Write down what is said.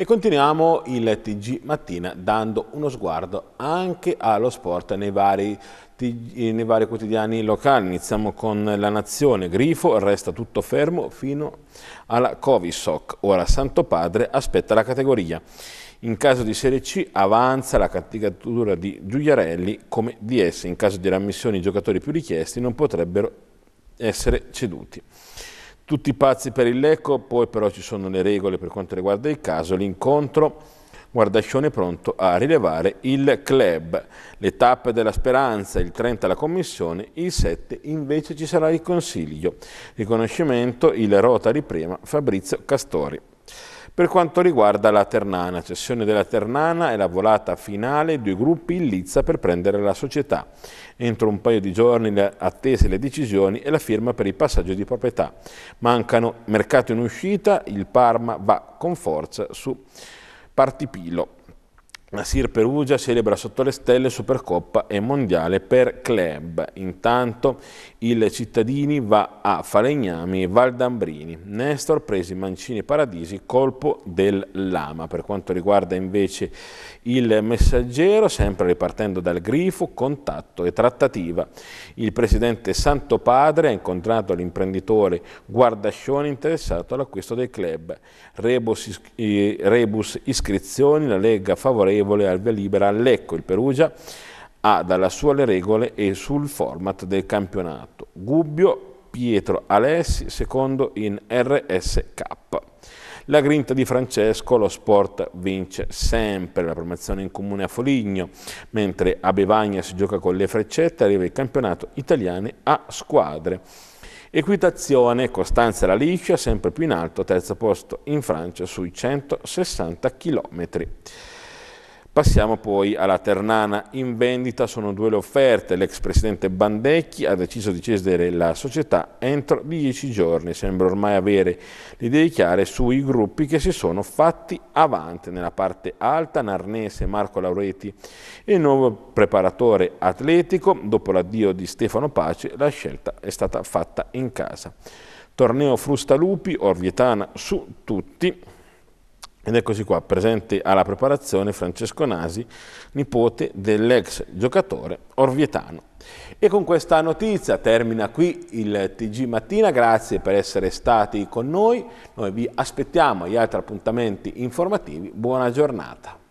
E continuiamo il TG Mattina dando uno sguardo anche allo sport nei vari, eh, nei vari quotidiani locali. Iniziamo con La Nazione, Grifo resta tutto fermo fino alla Covisoc. Ora Santo Padre aspetta la categoria. In caso di Serie C avanza la candidatura di Giugliarelli come DS. In caso di rammissione i giocatori più richiesti non potrebbero essere ceduti. Tutti pazzi per il Lecco, poi però ci sono le regole per quanto riguarda il caso, l'incontro. Guardascione pronto a rilevare il club. Le tappe della speranza, il 30 la commissione, il 7 invece ci sarà il consiglio. Riconoscimento il Rotari prima Fabrizio Castori. Per quanto riguarda la Ternana, cessione della Ternana e la volata finale, due gruppi in lizza per prendere la società. Entro un paio di giorni le attese le decisioni e la firma per il passaggio di proprietà. Mancano mercato in uscita, il Parma va con forza su Partipilo. La Sir Perugia celebra sotto le stelle Supercoppa e Mondiale per club. Intanto il Cittadini va a Falegnami e Valdambrini. Nestor presi Mancini e Paradisi, colpo del Lama. Per quanto riguarda invece il messaggero, sempre ripartendo dal grifo, contatto e trattativa. Il presidente Santo Padre ha incontrato l'imprenditore Guardascione interessato all'acquisto dei club. Rebus, eh, iscrizioni, la Lega favorevole favorevole al via libera Lecco Il Perugia ha dalla sua le regole e sul format del campionato. Gubbio, Pietro Alessi, secondo in RSK. La grinta di Francesco, lo sport vince sempre, la promozione in comune a Foligno, mentre a Bevagna si gioca con le freccette, arriva il campionato italiano a squadre. Equitazione, Costanza la liscia, sempre più in alto, terzo posto in Francia sui 160 km. Passiamo poi alla Ternana. In vendita sono due le offerte. L'ex presidente Bandecchi ha deciso di cedere la società entro dieci giorni. Sembra ormai avere le idee chiare sui gruppi che si sono fatti avanti. Nella parte alta Narnese Marco Laureti e il nuovo preparatore atletico. Dopo l'addio di Stefano Pace la scelta è stata fatta in casa. Torneo Frustalupi, Orvietana su tutti ed eccoci qua, presente alla preparazione Francesco Nasi, nipote dell'ex giocatore Orvietano. E con questa notizia termina qui il TG Mattina, grazie per essere stati con noi, noi vi aspettiamo agli altri appuntamenti informativi, buona giornata.